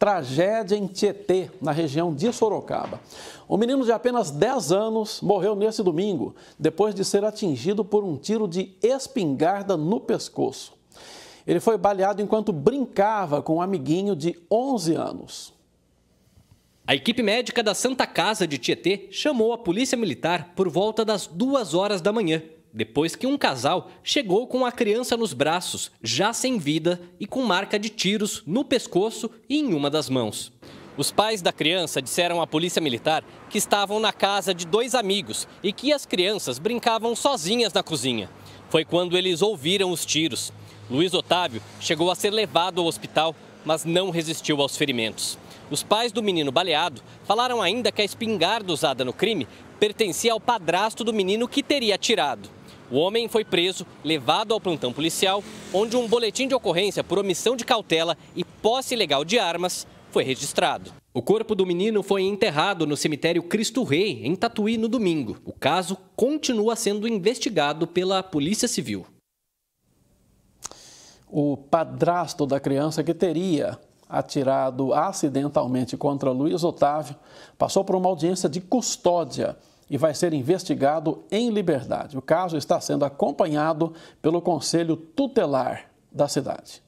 Tragédia em Tietê, na região de Sorocaba. Um menino de apenas 10 anos morreu nesse domingo, depois de ser atingido por um tiro de espingarda no pescoço. Ele foi baleado enquanto brincava com um amiguinho de 11 anos. A equipe médica da Santa Casa de Tietê chamou a polícia militar por volta das duas horas da manhã depois que um casal chegou com a criança nos braços, já sem vida e com marca de tiros no pescoço e em uma das mãos. Os pais da criança disseram à polícia militar que estavam na casa de dois amigos e que as crianças brincavam sozinhas na cozinha. Foi quando eles ouviram os tiros. Luiz Otávio chegou a ser levado ao hospital, mas não resistiu aos ferimentos. Os pais do menino baleado falaram ainda que a espingarda usada no crime pertencia ao padrasto do menino que teria atirado. O homem foi preso, levado ao plantão policial, onde um boletim de ocorrência por omissão de cautela e posse ilegal de armas foi registrado. O corpo do menino foi enterrado no cemitério Cristo Rei, em Tatuí, no domingo. O caso continua sendo investigado pela Polícia Civil. O padrasto da criança que teria atirado acidentalmente contra Luiz Otávio passou por uma audiência de custódia e vai ser investigado em liberdade. O caso está sendo acompanhado pelo Conselho Tutelar da cidade.